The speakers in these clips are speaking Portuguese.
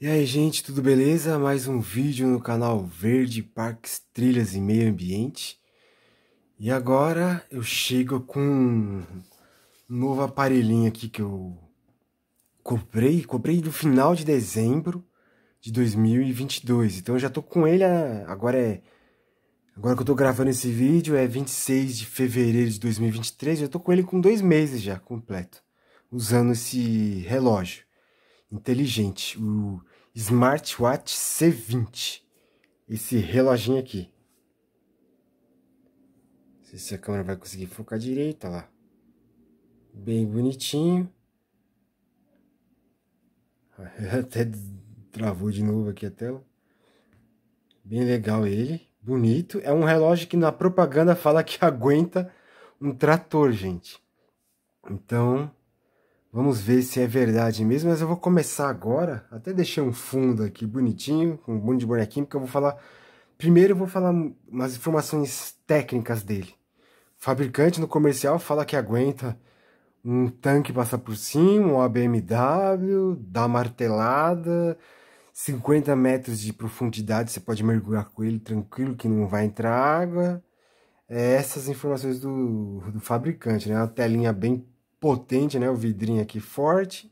E aí gente, tudo beleza? Mais um vídeo no canal Verde Parques, Trilhas e Meio Ambiente E agora eu chego com um novo aparelhinho aqui que eu comprei Comprei no final de dezembro de 2022 Então eu já tô com ele, agora é... Agora que eu tô gravando esse vídeo é 26 de fevereiro de 2023 Já tô com ele com dois meses já, completo Usando esse relógio inteligente, o Smartwatch C20. Esse reloginho aqui. Não sei se a câmera vai conseguir focar direito, olha lá. Bem bonitinho. Até travou de novo aqui a tela. Bem legal ele, bonito. É um relógio que na propaganda fala que aguenta um trator, gente. Então, Vamos ver se é verdade mesmo, mas eu vou começar agora. Até deixei um fundo aqui bonitinho, com um bonde de bonequinho, porque eu vou falar. Primeiro eu vou falar umas informações técnicas dele. O fabricante no comercial fala que aguenta um tanque passar por cima, um ABMW, dá martelada, 50 metros de profundidade, você pode mergulhar com ele tranquilo que não vai entrar água. É essas informações do, do fabricante, né? Uma telinha bem potente, né? O vidrinho aqui forte.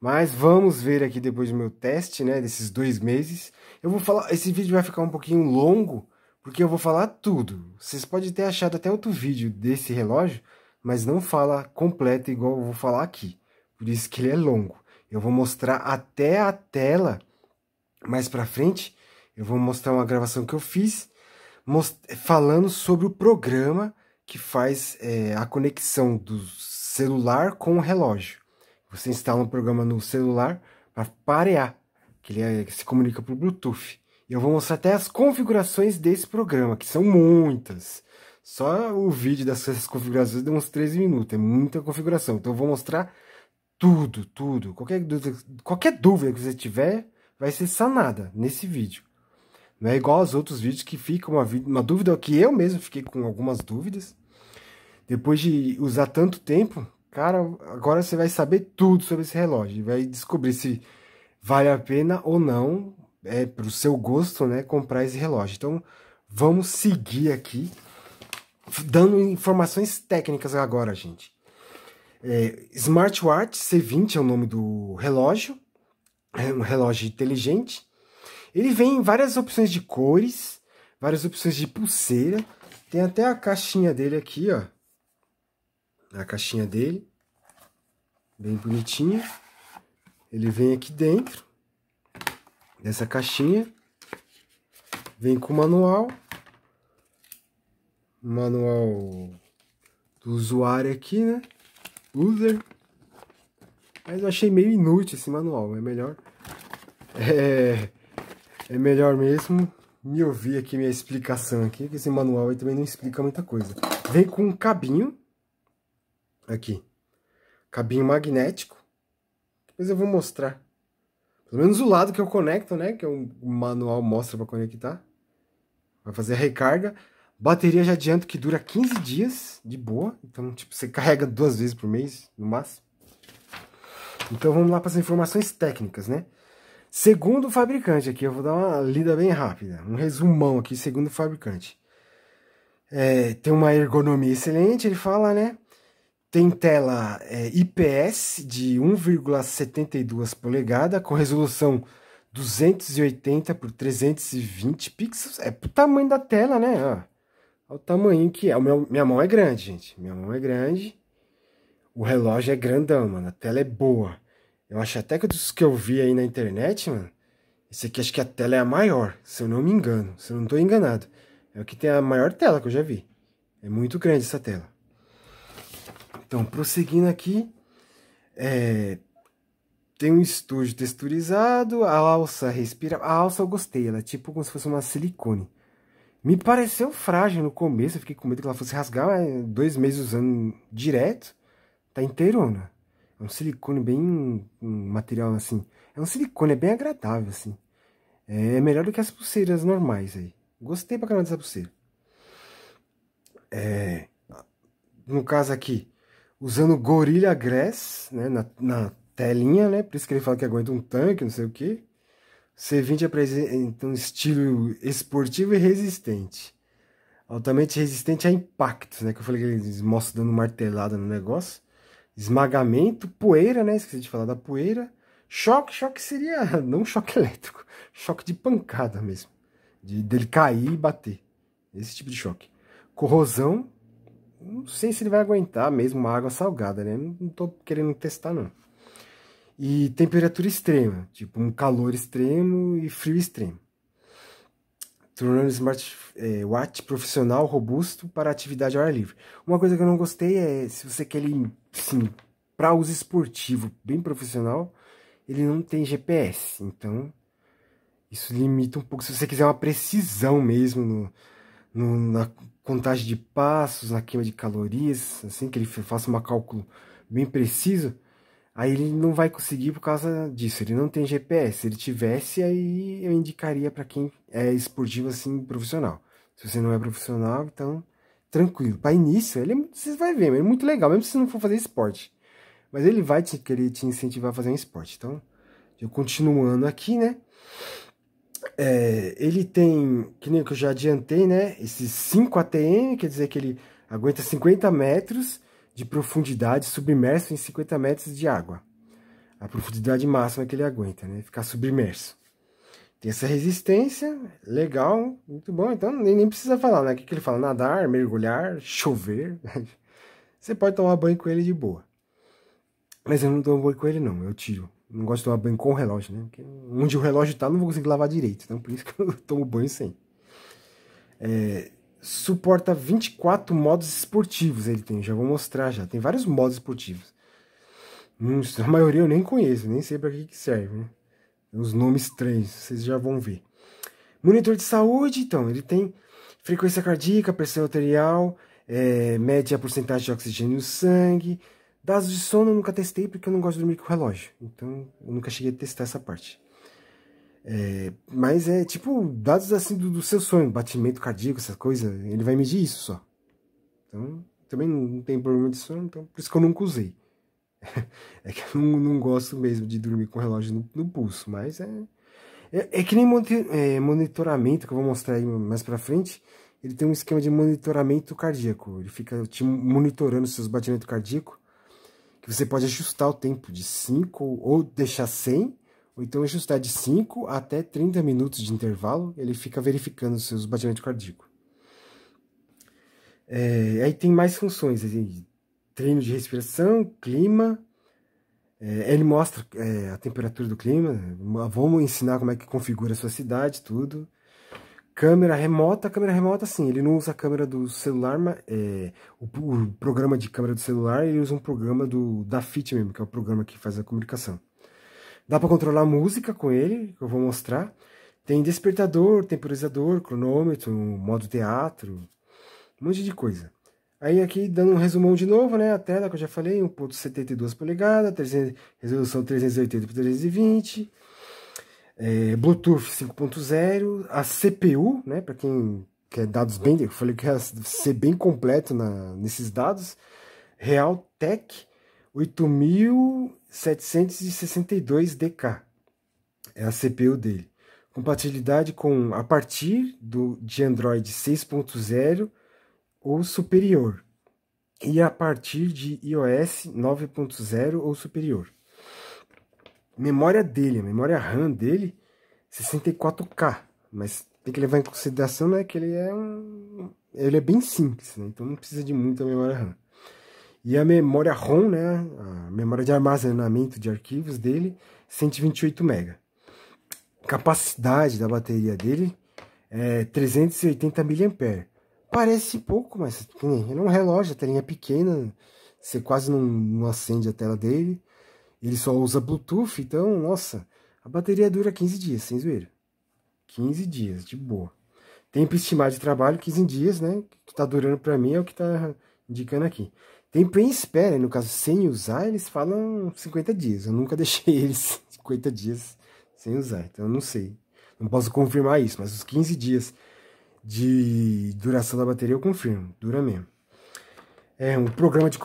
Mas vamos ver aqui depois do meu teste, né? Desses dois meses. Eu vou falar. Esse vídeo vai ficar um pouquinho longo, porque eu vou falar tudo. Vocês podem ter achado até outro vídeo desse relógio, mas não fala completo igual eu vou falar aqui. Por isso que ele é longo. Eu vou mostrar até a tela. Mais pra frente, eu vou mostrar uma gravação que eu fiz falando sobre o programa que faz é, a conexão dos celular com o relógio. Você instala um programa no celular para parear, que ele é, se comunica por Bluetooth. eu vou mostrar até as configurações desse programa, que são muitas. Só o vídeo dessas configurações deu uns 13 minutos, é muita configuração. Então eu vou mostrar tudo, tudo. Qualquer dúvida, qualquer dúvida que você tiver vai ser sanada nesse vídeo. Não é igual aos outros vídeos que fica uma, uma dúvida que eu mesmo fiquei com algumas dúvidas. Depois de usar tanto tempo, cara, agora você vai saber tudo sobre esse relógio. Vai descobrir se vale a pena ou não, é pro seu gosto, né, comprar esse relógio. Então, vamos seguir aqui, dando informações técnicas agora, gente. É, Smartwatch C20 é o nome do relógio, é um relógio inteligente. Ele vem em várias opções de cores, várias opções de pulseira. Tem até a caixinha dele aqui, ó a caixinha dele, bem bonitinha. Ele vem aqui dentro dessa caixinha, vem com o manual, manual do usuário aqui, né? User. Mas eu achei meio inútil esse manual, é melhor. É, é melhor mesmo me ouvir aqui minha explicação aqui, que esse manual aí também não explica muita coisa. Vem com um cabinho Aqui. Cabinho magnético. Depois eu vou mostrar. Pelo menos o lado que eu conecto, né? Que é o manual mostra para conectar. Vai fazer a recarga. Bateria já adianto que dura 15 dias de boa. Então, tipo, você carrega duas vezes por mês, no máximo. Então vamos lá para as informações técnicas, né? Segundo o fabricante aqui, eu vou dar uma lida bem rápida. Um resumão aqui, segundo o fabricante. É, tem uma ergonomia excelente, ele fala, né? Tem tela é, IPS de 1,72 polegada com resolução 280 por 320 pixels. É pro tamanho da tela, né? Ó, o tamanho que é. O meu, minha mão é grande, gente. Minha mão é grande. O relógio é grandão, mano. A tela é boa. Eu acho até que dos que eu vi aí na internet, mano, esse aqui acho que a tela é a maior, se eu não me engano, se eu não estou enganado. É o que tem a maior tela que eu já vi. É muito grande essa tela. Então, prosseguindo aqui, é, tem um estúdio texturizado, a alça respira. A alça eu gostei, ela é tipo como se fosse uma silicone. Me pareceu frágil no começo, eu fiquei com medo que ela fosse rasgar, mas dois meses usando direto, tá inteirona. É um silicone bem. um material assim. É um silicone, é bem agradável assim. É melhor do que as pulseiras normais aí. Gostei pra caramba dessa pulseira. É, no caso aqui, usando Gorilla Grass né, na, na telinha, né? Por isso que ele fala que aguenta um tanque, não sei o que. C20 é apresenta um estilo esportivo e resistente. Altamente resistente a impactos, né? Que eu falei que eles mostram dando martelada no negócio. Esmagamento, poeira, né? Esqueci de falar da poeira. Choque, choque seria não choque elétrico, choque de pancada mesmo. De, dele cair e bater. Esse tipo de choque. Corrosão, não sei se ele vai aguentar mesmo uma água salgada, né? Não tô querendo testar, não. E temperatura extrema, tipo um calor extremo e frio extremo. Tornando o smartwatch é, profissional robusto para atividade ao ar livre. Uma coisa que eu não gostei é se você quer ele, sim, para uso esportivo, bem profissional, ele não tem GPS. Então, isso limita um pouco. Se você quiser uma precisão mesmo no, no, na contagem de passos, na queima de calorias, assim, que ele faça um cálculo bem preciso, aí ele não vai conseguir por causa disso. Ele não tem GPS. Se ele tivesse, aí eu indicaria para quem é esportivo assim profissional. Se você não é profissional, então tranquilo. Para início, ele é você vai ver, ele é muito legal, mesmo se não for fazer esporte. Mas ele vai te querer te incentivar a fazer um esporte. Então, eu continuando aqui, né? é, ele tem, que nem que eu já adiantei, né? Esses 5 ATM, quer dizer que ele aguenta 50 metros de profundidade, submerso em 50 metros de água. A profundidade máxima que ele aguenta, né? Ficar submerso. Tem essa resistência, legal, muito bom. Então nem, nem precisa falar, né? O que, que ele fala? Nadar, mergulhar, chover. Você pode tomar banho com ele de boa. Mas eu não tomo banho com ele, não. Eu tiro não gosto de tomar banho com o relógio, né? Porque onde o relógio tá, não vou conseguir lavar direito. Então, por isso que eu tomo banho sem. É, suporta 24 modos esportivos ele tem. Já vou mostrar já. Tem vários modos esportivos. a maioria eu nem conheço, nem sei para que, que serve, né? Os nomes estranhos, vocês já vão ver. Monitor de saúde, então, ele tem frequência cardíaca, pressão arterial, é, mede a porcentagem de oxigênio no sangue, das de sono eu nunca testei porque eu não gosto de dormir com relógio. Então eu nunca cheguei a testar essa parte. É, mas é tipo dados assim do, do, seu sonho, batimento cardíaco, essas coisas. Ele vai medir isso só. Então também não tem problema de sono, então por isso que eu nunca usei. É que eu não, não gosto mesmo de dormir com relógio no, no pulso, mas é, é, é que nem é, monitoramento que eu vou mostrar aí mais pra frente ele tem um esquema de monitoramento cardíaco. Ele fica te monitorando seus batimentos cardíacos que você pode ajustar o tempo de 5 ou deixar 100, ou então ajustar de 5 até 30 minutos de intervalo, ele fica verificando os seus batimentos cardíacos. É, aí tem mais funções, assim, treino de respiração, clima, é, ele mostra é, a temperatura do clima, vamos ensinar como é que configura a sua cidade, tudo. Câmera remota, câmera remota sim, ele não usa a câmera do celular, mas, é, o, o, programa de câmera do celular, ele usa um programa do, da FIT mesmo, que é o programa que faz a comunicação. Dá para controlar a música com ele, que eu vou mostrar. Tem despertador, temporizador, cronômetro, modo teatro, um monte de coisa. Aí aqui, dando um resumão de novo, né, a tela que eu já falei, 1.72 polegadas, 300, resolução 380 por 320 é, Bluetooth 5.0, a CPU, né, para quem quer dados bem, eu falei que ia ser bem completo na, nesses dados, Realtek 8762DK, é a CPU dele. Compatibilidade com a partir do, de Android 6.0 ou superior, e a partir de iOS 9.0 ou superior memória dele, a memória RAM dele, 64K. Mas tem que levar em consideração né, que ele é um. Ele é bem simples, né? então não precisa de muita memória RAM. E a memória ROM, né, a memória de armazenamento de arquivos dele, 128 MB. Capacidade da bateria dele é 380 mAh. Parece pouco, mas ele é um relógio, a telinha é pequena, você quase não, não acende a tela dele. Ele só usa Bluetooth, então, nossa, a bateria dura 15 dias, sem zoeira. 15 dias, de boa. Tempo estimado de trabalho, 15 dias, né? que tá durando para mim é o que tá indicando aqui. Tempo em espera, né? no caso, sem usar, eles falam 50 dias. Eu nunca deixei eles 50 dias sem usar, então eu não sei. Não posso confirmar isso, mas os 15 dias de duração da bateria eu confirmo, dura mesmo é um programa de,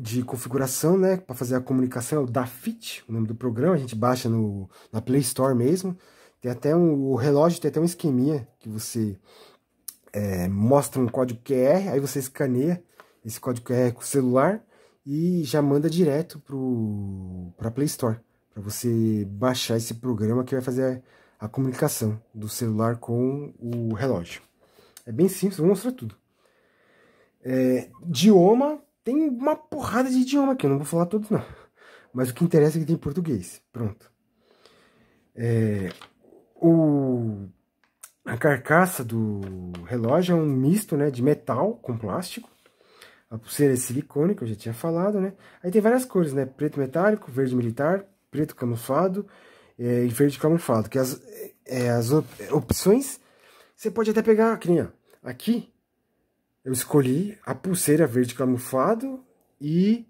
de configuração, né, para fazer a comunicação, é o Dafit, o nome do programa, a gente baixa no, na Play Store mesmo. Tem até um, o relógio tem até um esqueminha que você é, mostra um código QR, aí você escaneia esse código QR com o celular e já manda direto para a Play Store, para você baixar esse programa que vai fazer a, a comunicação do celular com o relógio. É bem simples, vou mostrar tudo. É, idioma, tem uma porrada de idioma aqui, eu não vou falar todos não. Mas o que interessa é que tem português. Pronto. É, o, a carcaça do relógio é um misto né, de metal com plástico. A pulseira é silicone, que eu já tinha falado, né? Aí tem várias cores, né? Preto metálico, verde militar, preto camuflado é, e verde camuflado. Que as, é, as op opções você pode até pegar, que aqui, eu escolhi a pulseira verde camuflado e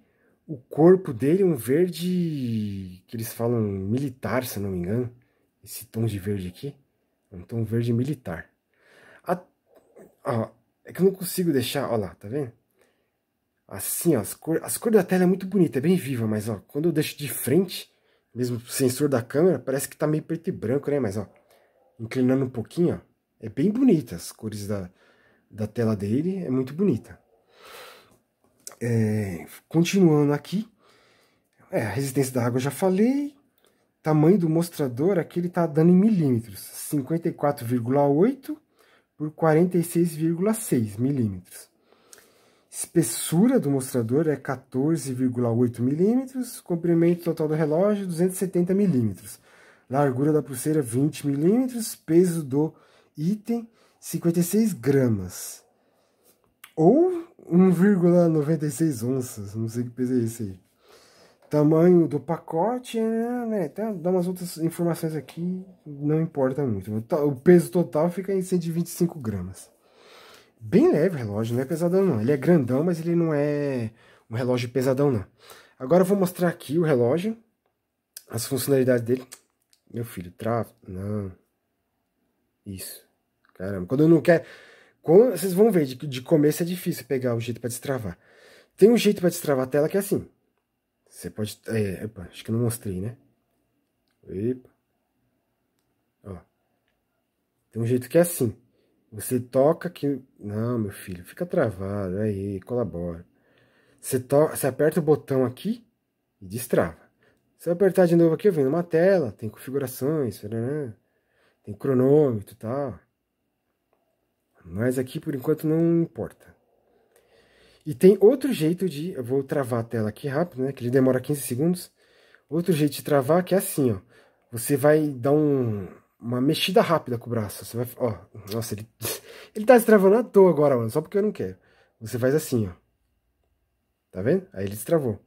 o corpo dele, um verde que eles falam militar, se não me engano. Esse tom de verde aqui, é um tom verde militar. A, ó, é que eu não consigo deixar, Olha lá, tá vendo? Assim, ó, as cores as cores da tela é muito bonita, é bem viva, mas ó, quando eu deixo de frente, mesmo o sensor da câmera, parece que tá meio preto e branco, né? Mas ó, inclinando um pouquinho, ó, é bem bonita as cores da, da tela dele é muito bonita. É, continuando aqui, é, a resistência da água já falei, tamanho do mostrador aqui ele está dando em milímetros, 54,8 por 46,6 milímetros. Espessura do mostrador é 14,8 milímetros, comprimento total do relógio 270 milímetros, largura da pulseira 20 milímetros, peso do item 56 gramas. Ou 1,96 onças. Não sei que peso é esse aí. Tamanho do pacote, né? né tá, dá umas outras informações aqui, não importa muito. Tá, o peso total fica em 125 gramas. Bem leve o relógio, não é pesadão não. Ele é grandão, mas ele não é um relógio pesadão não. Agora eu vou mostrar aqui o relógio, as funcionalidades dele. Meu filho, trava. Não. Isso. Caramba, quando eu não quero. Quando, vocês vão ver, de, de começo é difícil pegar o jeito para destravar. Tem um jeito para destravar a tela que é assim. Você pode. É, acho que não mostrei, né? Epa. Ó. Tem um jeito que é assim. Você toca aqui. Não, meu filho, fica travado. Aí, colabora. Você, to... você aperta o botão aqui e destrava. Se eu apertar de novo aqui, eu venho numa tela, tem configurações, tem cronômetro e tal. Mas aqui por enquanto não importa. E tem outro jeito de. Eu vou travar a tela aqui rápido, né? Que ele demora 15 segundos. Outro jeito de travar que é assim, ó. Você vai dar um, uma mexida rápida com o braço. Você vai. Ó, nossa, ele, ele tá destravando à toa agora, mano. Só porque eu não quero. Você faz assim, ó. Tá vendo? Aí ele destravou.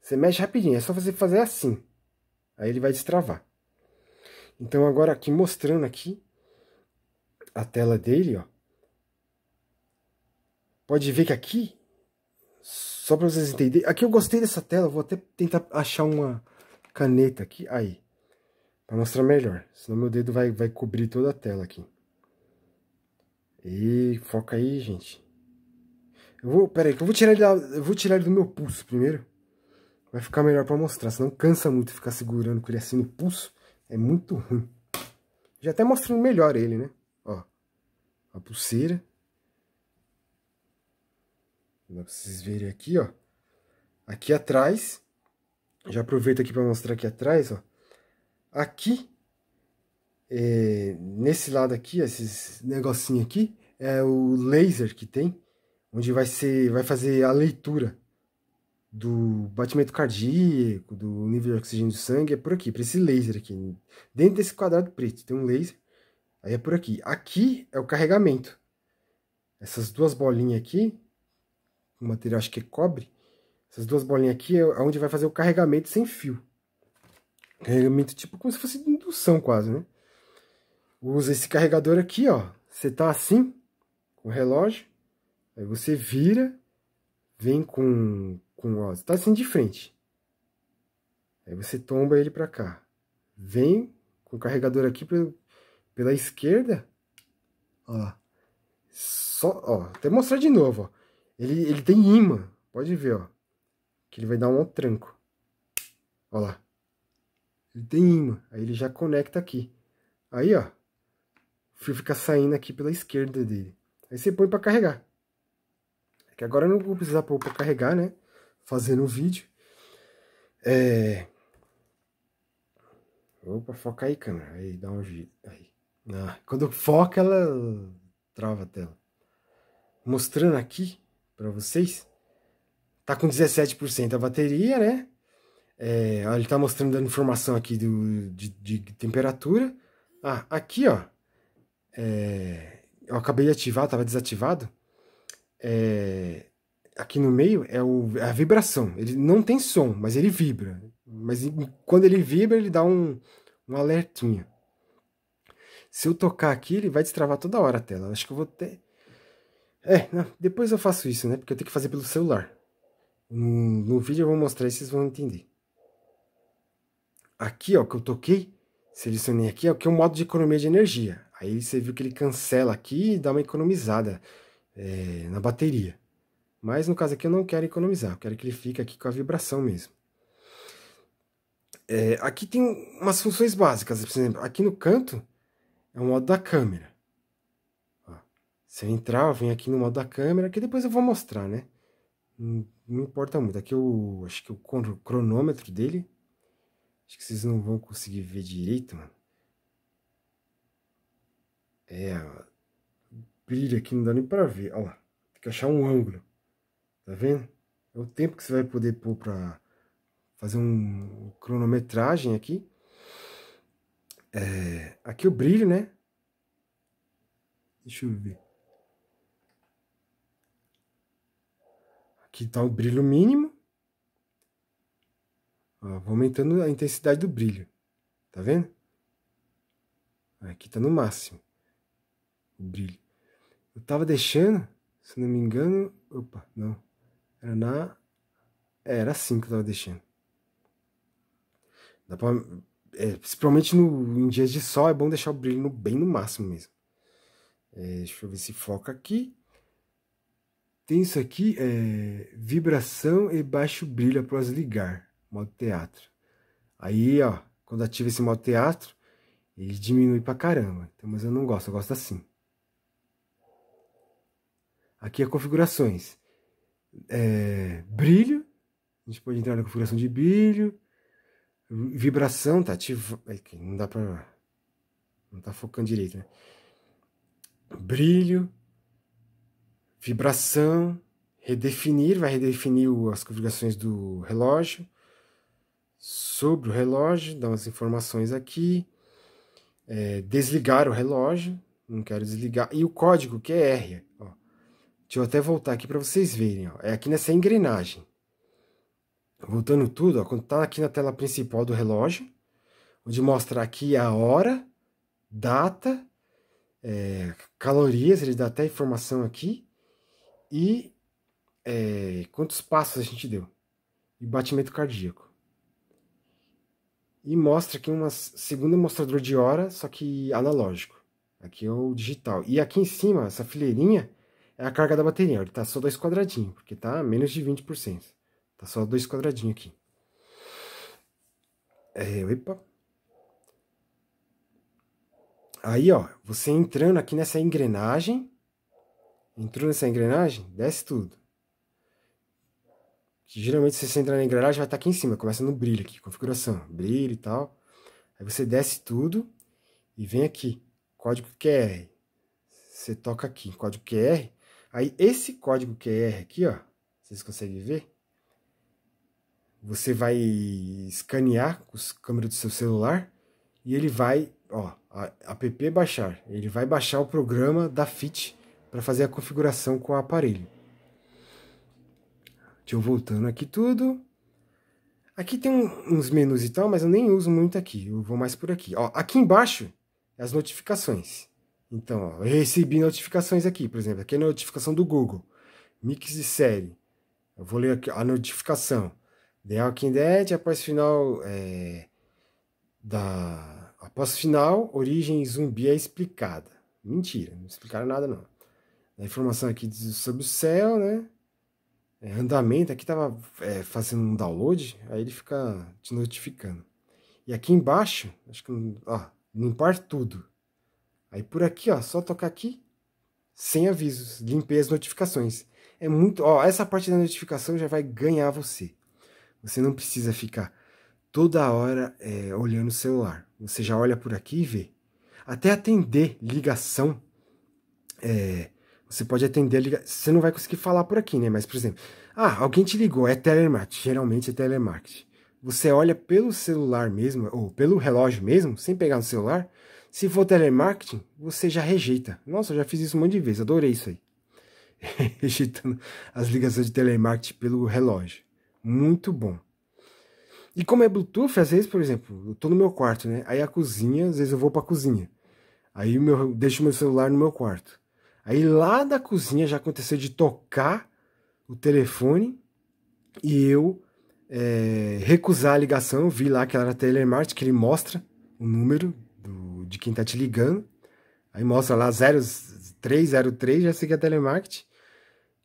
Você mexe rapidinho, é só você fazer assim. Aí ele vai destravar. Então agora aqui mostrando aqui, a tela dele, ó. Pode ver que aqui, só para vocês entenderem, aqui eu gostei dessa tela, vou até tentar achar uma caneta aqui, aí, para mostrar melhor, senão meu dedo vai, vai cobrir toda a tela aqui. E foca aí, gente. Eu vou, peraí, que eu vou tirar ele, eu vou tirar ele do meu pulso primeiro. Vai ficar melhor para mostrar, senão cansa muito ficar segurando com ele assim no pulso. É muito ruim. Já até mostrando melhor ele, né? a pulseira. Dá pra vocês verem aqui, ó. Aqui atrás, já aproveito aqui para mostrar aqui atrás, ó. Aqui, é, nesse lado aqui, esses negocinho aqui, é o laser que tem, onde vai, ser, vai fazer a leitura do batimento cardíaco, do nível de oxigênio do sangue, é por aqui, para esse laser aqui. Dentro desse quadrado preto tem um laser Aí é por aqui. Aqui é o carregamento. Essas duas bolinhas aqui, o material acho que é cobre, essas duas bolinhas aqui é onde vai fazer o carregamento sem fio. Carregamento tipo como se fosse indução quase, né? Usa esse carregador aqui, ó. Você tá assim, com o relógio, aí você vira, vem com, com ó, você tá assim de frente. Aí você tomba ele pra cá. Vem com o carregador aqui pro, pela esquerda, ó, só, ó, até mostrar de novo, ó. Ele, ele tem imã, pode ver, ó, que ele vai dar um tranco, ó lá, ele tem imã, aí ele já conecta aqui, aí, ó, o fio fica saindo aqui pela esquerda dele, aí você põe para carregar, é que agora eu não vou precisar pôr para carregar, né, fazendo o um vídeo, é... Opa, foca aí, câmera. Aí, dá um giro. Aí. Ah, quando foca, ela trava a tela. Mostrando aqui para vocês. Tá com 17% a bateria, né? É, ele tá mostrando a informação aqui do, de, de temperatura. Ah, aqui, ó. É, eu acabei de ativar, tava desativado. É, aqui no meio é, o, é a vibração. Ele não tem som, mas ele vibra. Mas quando ele vibra, ele dá um, um alertinho. Se eu tocar aqui, ele vai destravar toda hora a tela. Acho que eu vou ter... É, não, depois eu faço isso, né? Porque eu tenho que fazer pelo celular. No, no vídeo eu vou mostrar e vocês vão entender. Aqui, ó, que eu toquei, selecionei aqui, ó, que é o um modo de economia de energia. Aí você viu que ele cancela aqui e dá uma economizada é, na bateria. Mas no caso aqui eu não quero economizar, eu quero que ele fique aqui com a vibração mesmo. É, aqui tem umas funções básicas, por exemplo, aqui no canto é o modo da câmera. se eu entrar, eu venho aqui no modo da câmera, que depois eu vou mostrar, né? Não, não importa muito. Aqui eu acho que o cronômetro dele. Acho que vocês não vão conseguir ver direito, mano. É, brilha aqui, não dá nem pra ver. Olha lá, tem que achar um ângulo. Tá vendo? É o tempo que você vai poder pôr pra fazer um cronometragem aqui. É, aqui o brilho, né? Deixa eu ver. Aqui tá o brilho mínimo. Ó, vou aumentando a intensidade do brilho. Tá vendo? Aqui tá no máximo. O brilho. Eu tava deixando, se não me engano. Opa, não. Era na. É, era assim que eu tava deixando. Dá pra é, principalmente no, em dias de sol, é bom deixar o brilho no, bem no máximo mesmo. É, deixa eu ver se foca aqui. Tem isso aqui, é, vibração e baixo brilho após ligar, modo teatro. Aí, ó, quando ativa esse modo teatro, ele diminui pra caramba. Então, mas eu não gosto, eu gosto assim. Aqui é configurações. É, brilho, a gente pode entrar na configuração de brilho, Vibração tá ativada. Não dá pra. Não tá focando direito, né? Brilho, vibração, redefinir, vai redefinir as configurações do relógio. Sobre o relógio, dá umas informações aqui. É, desligar o relógio, não quero desligar. E o código que é R. Ó. Deixa eu até voltar aqui para vocês verem. Ó. É aqui nessa engrenagem voltando tudo, ó, quando está aqui na tela principal do relógio, onde mostra aqui a hora, data, é, calorias, ele dá até informação aqui, e é, quantos passos a gente deu, e batimento cardíaco. E mostra aqui um segundo mostrador de hora, só que analógico. Aqui é o digital. E aqui em cima, essa fileirinha, é a carga da bateria. Ele está só dois quadradinhos, porque está menos de 20%. Tá só dois quadradinhos aqui. É, epa. Aí, ó, você entrando aqui nessa engrenagem, entrou nessa engrenagem, desce tudo. Geralmente, se você entrar na engrenagem, vai estar tá aqui em cima, começa no brilho aqui, configuração, brilho e tal. Aí você desce tudo e vem aqui, código QR. Você toca aqui, código QR. Aí, esse código QR aqui, ó, vocês conseguem ver? Você vai escanear com a câmera do seu celular e ele vai, ó, app baixar. Ele vai baixar o programa da FIT para fazer a configuração com o aparelho. Deixa eu voltando aqui tudo. Aqui tem uns menus e tal, mas eu nem uso muito aqui. Eu vou mais por aqui. Ó, aqui embaixo as notificações. Então, ó, eu recebi notificações aqui, por exemplo. Aqui é a notificação do Google. Mix de série. Eu vou ler aqui a notificação. The Walking Dead, após final é, da após final, origem zumbi é explicada. Mentira, não explicaram nada não. A informação aqui diz sobre o céu, né? É, andamento, aqui tava é, fazendo um download, aí ele fica te notificando. E aqui embaixo, acho que ó, limpar tudo. Aí por aqui, ó, só tocar aqui, sem avisos, limpei as notificações. É muito, ó, essa parte da notificação já vai ganhar você. Você não precisa ficar toda hora é, olhando o celular. Você já olha por aqui e vê. Até atender ligação. É, você pode atender a ligação. Você não vai conseguir falar por aqui, né? Mas, por exemplo, ah, alguém te ligou, é telemarketing. Geralmente é telemarketing. Você olha pelo celular mesmo, ou pelo relógio mesmo, sem pegar no celular. Se for telemarketing, você já rejeita. Nossa, eu já fiz isso um monte de vezes, adorei isso aí. Rejeitando as ligações de telemarketing pelo relógio muito bom. E como é Bluetooth, às vezes, por exemplo, eu tô no meu quarto, né? Aí a cozinha, às vezes eu vou pra cozinha. Aí eu deixo meu celular no meu quarto. Aí lá da cozinha já aconteceu de tocar o telefone e eu é, recusar a ligação. Vi lá que era telemarketing, que ele mostra o número do, de quem tá te ligando. Aí mostra lá 0303, já sei que é telemarketing.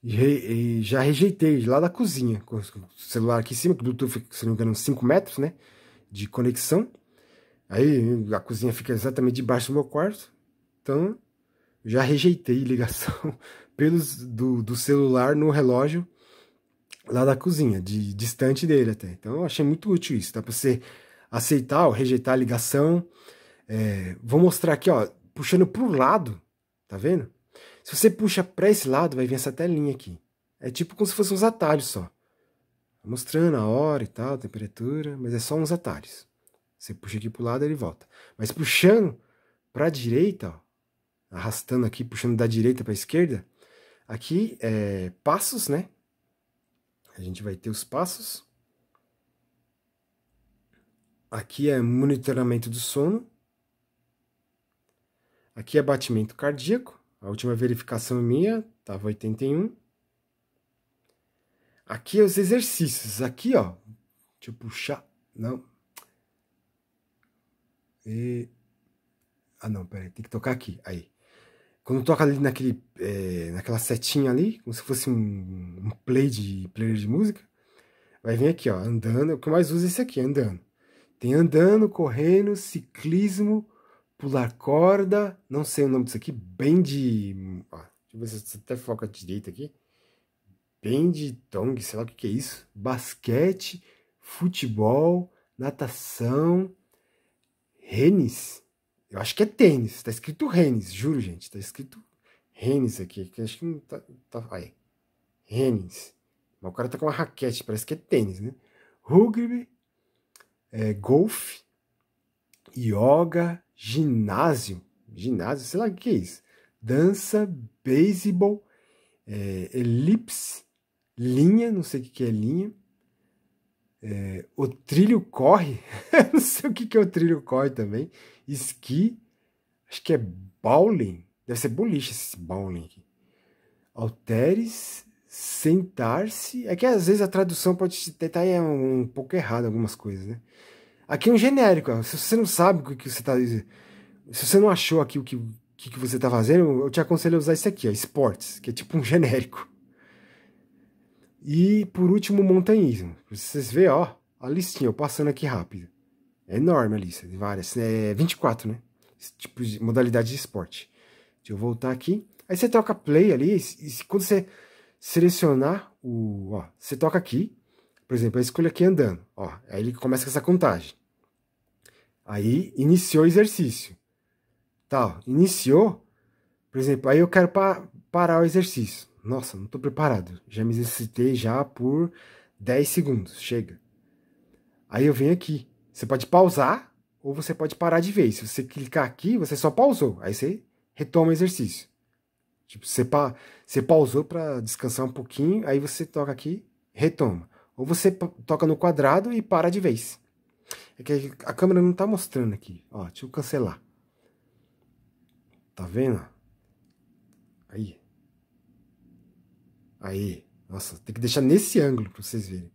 E, já rejeitei lá da cozinha, com o celular aqui em cima, que o Bluetooth, se não me engano, 5 metros, né? De conexão. Aí a cozinha fica exatamente debaixo do meu quarto. Então, já rejeitei ligação pelos do, do celular no relógio lá da cozinha, de distante dele até. Então, eu achei muito útil isso. Dá para você aceitar ou rejeitar a ligação. É, vou mostrar aqui, ó, puxando pro lado, tá vendo? Se você puxa para esse lado, vai vir essa telinha aqui. É tipo como se fossem uns atalhos só. Mostrando a hora e tal, a temperatura, mas é só uns atalhos. Você puxa aqui pro lado, ele volta. Mas puxando para a direita, ó, arrastando aqui, puxando da direita para a esquerda, aqui é passos, né? A gente vai ter os passos. Aqui é monitoramento do sono. Aqui é batimento cardíaco. A última verificação minha estava 81. Aqui é os exercícios. Aqui, ó. Deixa eu puxar. Não. E... Ah, não, peraí. Tem que tocar aqui. Aí. Quando toca ali naquele, é, naquela setinha ali, como se fosse um, um play de player de música, vai vir aqui, ó. Andando. É o que eu mais uso é esse aqui, andando. Tem andando, correndo, ciclismo, pular corda, não sei o nome disso aqui, bem de. Ó, deixa eu ver se até foca direito aqui. Bem de tong, sei lá o que, que é isso. Basquete, futebol, natação, renis. Eu acho que é tênis, tá escrito renis, juro, gente, tá escrito renis aqui, que acho que não tá. tá aí. Renis. Mas o cara tá com uma raquete, parece que é tênis, né? Rugby, é, golfe, yoga, ginásio, ginásio, sei lá o que é isso, dança, beisebol, é, elipse, linha, não sei o que é linha, é, o trilho corre, não sei o que é o trilho corre também, esqui, acho que é bowling, deve ser boliche esse bowling aqui, alteres, sentar-se, é que às vezes a tradução pode estar é um pouco errada algumas coisas, né? Aqui é um genérico. Se você não sabe o que você está se você não achou aqui o que, o que você está fazendo, eu te aconselho a usar esse aqui, ó, esportes, que é tipo um genérico. E por último, montanhismo. Vocês vê, ó, a listinha, eu passando aqui rápido. É enorme a lista, de várias. É 24, né? Esse tipo de modalidade de esporte. Deixa eu voltar aqui. Aí você toca play ali, e quando você selecionar o. Ó, você toca aqui, por exemplo, eu escolho aqui é andando. Ó, aí ele começa com essa contagem. Aí iniciou o exercício. Tal, tá, iniciou. Por exemplo, aí eu quero pa parar o exercício. Nossa, não estou preparado. Já me exercitei já por 10 segundos. Chega. Aí eu venho aqui. Você pode pausar ou você pode parar de vez. Se você clicar aqui, você só pausou. Aí você retoma o exercício. Tipo, você, pa você pausou para descansar um pouquinho, aí você toca aqui, retoma. Ou você toca no quadrado e para de vez. É que a câmera não está mostrando aqui. Ó, deixa eu cancelar. Tá vendo? Aí. Aí. Nossa, tem que deixar nesse ângulo para vocês verem.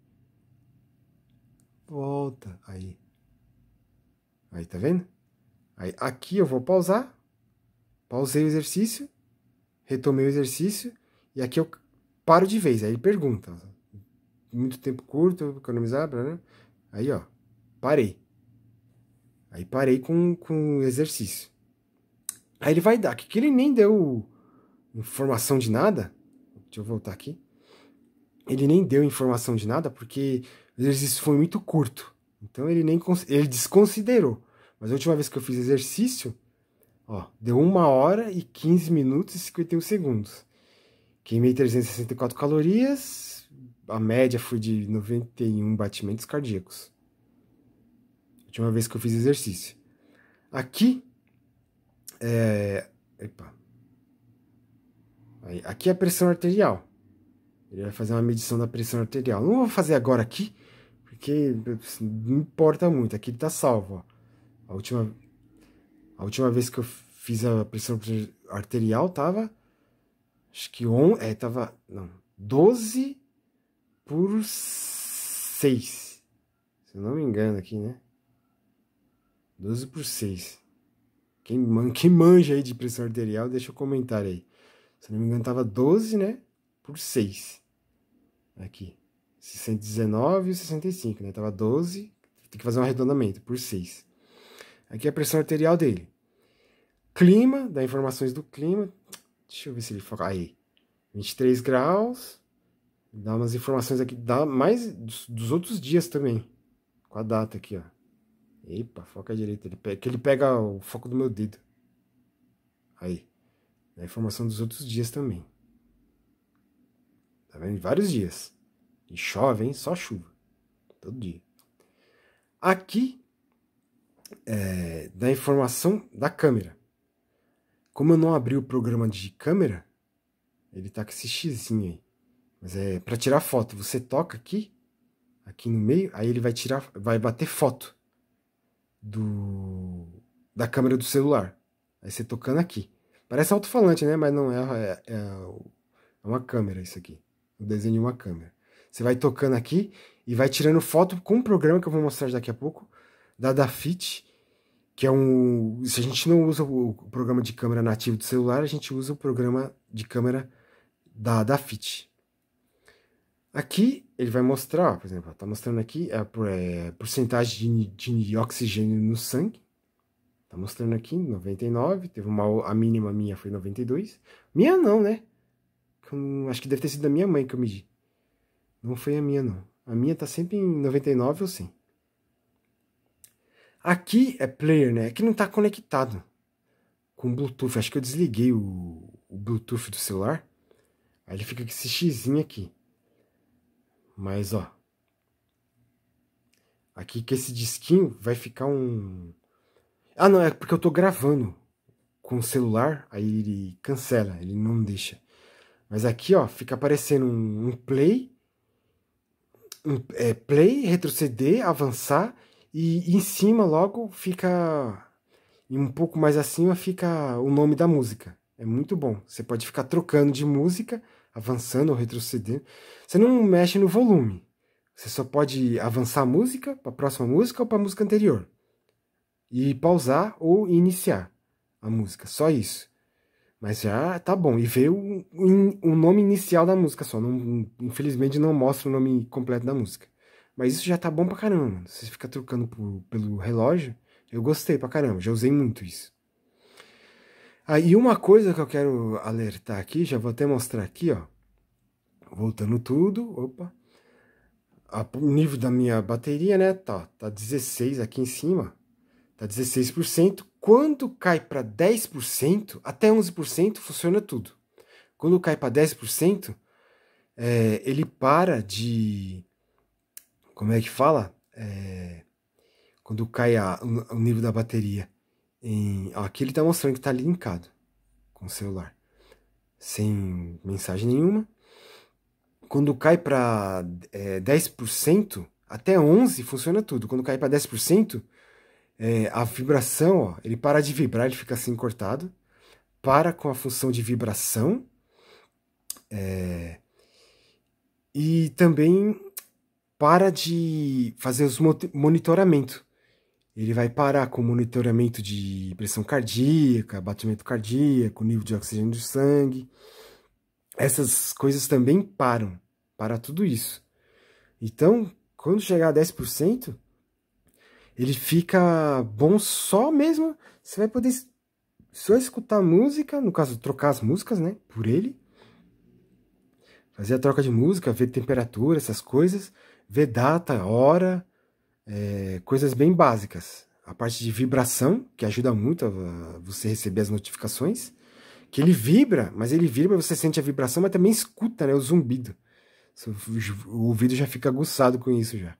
Volta. Aí. Aí, tá vendo? Aí, aqui eu vou pausar. Pausei o exercício. Retomei o exercício. E aqui eu paro de vez. Aí ele pergunta muito tempo curto, economizar, né? Aí, ó, parei. Aí parei com, com exercício. Aí ele vai dar, que ele nem deu informação de nada. Deixa eu voltar aqui. Ele nem deu informação de nada porque o exercício foi muito curto. Então ele nem ele desconsiderou. Mas a última vez que eu fiz exercício, ó, deu 1 hora e 15 minutos e 51 segundos. Queimei 364 calorias, a média foi de 91 batimentos cardíacos. Última vez que eu fiz exercício. Aqui é. Epa. Aí, aqui é a pressão arterial. Ele vai fazer uma medição da pressão arterial. Não vou fazer agora aqui, porque assim, não importa muito. Aqui ele tá salvo. Ó. A, última, a última vez que eu fiz a pressão arterial tava. Acho que on, é, tava. Não, 12 por 6. Se eu não me engano aqui, né? 12 por 6. Quem, man, quem manja aí de pressão arterial, deixa o comentário aí. Se eu não me engano, tava 12, né? Por 6. Aqui. 619 e 65, né? Tava 12. Tem que fazer um arredondamento por 6. Aqui é a pressão arterial dele. Clima, dá informações do clima. Deixa eu ver se ele foca. Aí. 23 graus. Dá umas informações aqui, dá mais dos, dos outros dias também. Com a data aqui, ó. Epa, foca direito. Ele pega, que ele pega o foco do meu dedo. Aí. A informação dos outros dias também. Tá vendo? Vários dias. E chove, hein? Só chuva. Todo dia. Aqui, é, da informação da câmera. Como eu não abri o programa de câmera, ele tá com esse xizinho aí. Mas é para tirar foto. Você toca aqui, aqui no meio, aí ele vai tirar, vai bater foto do da câmera do celular. Aí você tocando aqui. Parece alto-falante, né? Mas não é, é, é, é uma câmera isso aqui. O desenho de uma câmera. Você vai tocando aqui e vai tirando foto com um programa que eu vou mostrar daqui a pouco, da Dafit, que é um. Se a gente não usa o programa de câmera nativo do celular, a gente usa o programa de câmera da Dafit. Aqui ele vai mostrar, por exemplo, está mostrando aqui é a é, porcentagem de, de oxigênio no sangue. Está mostrando aqui 99, teve uma, a mínima minha foi 92. Minha não, né? acho que deve ter sido da minha mãe que eu medi. Não foi a minha não. A minha está sempre em 99 ou 100. Aqui é player, né? Aqui não está conectado com Bluetooth. Acho que eu desliguei o, o Bluetooth do celular. Aí ele fica com esse xizinho aqui. Mas ó, aqui que esse disquinho vai ficar um. Ah, não, é porque eu tô gravando com o celular, aí ele cancela, ele não deixa. Mas aqui, ó, fica aparecendo um, um play, um, é, play, retroceder, avançar, e em cima logo fica, e um pouco mais acima fica o nome da música. É muito bom. Você pode ficar trocando de música avançando ou retrocedendo. Você não mexe no volume. Você só pode avançar a música para a próxima música ou para a música anterior. E pausar ou iniciar a música. Só isso. Mas já tá bom. E veio o, o nome inicial da música só. Não, infelizmente não mostra o nome completo da música. Mas isso já tá bom pra caramba. Você fica trocando por, pelo relógio. Eu gostei pra caramba. Já usei muito isso. Ah, e uma coisa que eu quero alertar aqui, já vou até mostrar aqui, ó. Voltando tudo, opa. O nível da minha bateria, né, tá, tá 16 aqui em cima. Tá 16%. Quando cai para 10%, até 11% funciona tudo. Quando cai para 10%, é, ele para de... Como é que fala? É, quando cai a, o nível da bateria em, aqui ele está mostrando que está linkado com o celular, sem mensagem nenhuma. Quando cai para é, 10%, até 11% funciona tudo. Quando cai para 10%, é, a vibração, ó, ele para de vibrar, ele fica assim cortado. Para com a função de vibração. É, e também para de fazer os monitoramento. Ele vai parar com monitoramento de pressão cardíaca, batimento cardíaco, nível de oxigênio do sangue. Essas coisas também param, para tudo isso. Então, quando chegar a 10%, ele fica bom só mesmo. Você vai poder só escutar música, no caso, trocar as músicas, né? Por ele. Fazer a troca de música, ver temperatura, essas coisas, ver data, hora, é, coisas bem básicas. A parte de vibração, que ajuda muito a, você receber as notificações, que ele vibra, mas ele vibra, você sente a vibração, mas também escuta né, o zumbido. O ouvido já fica aguçado com isso já.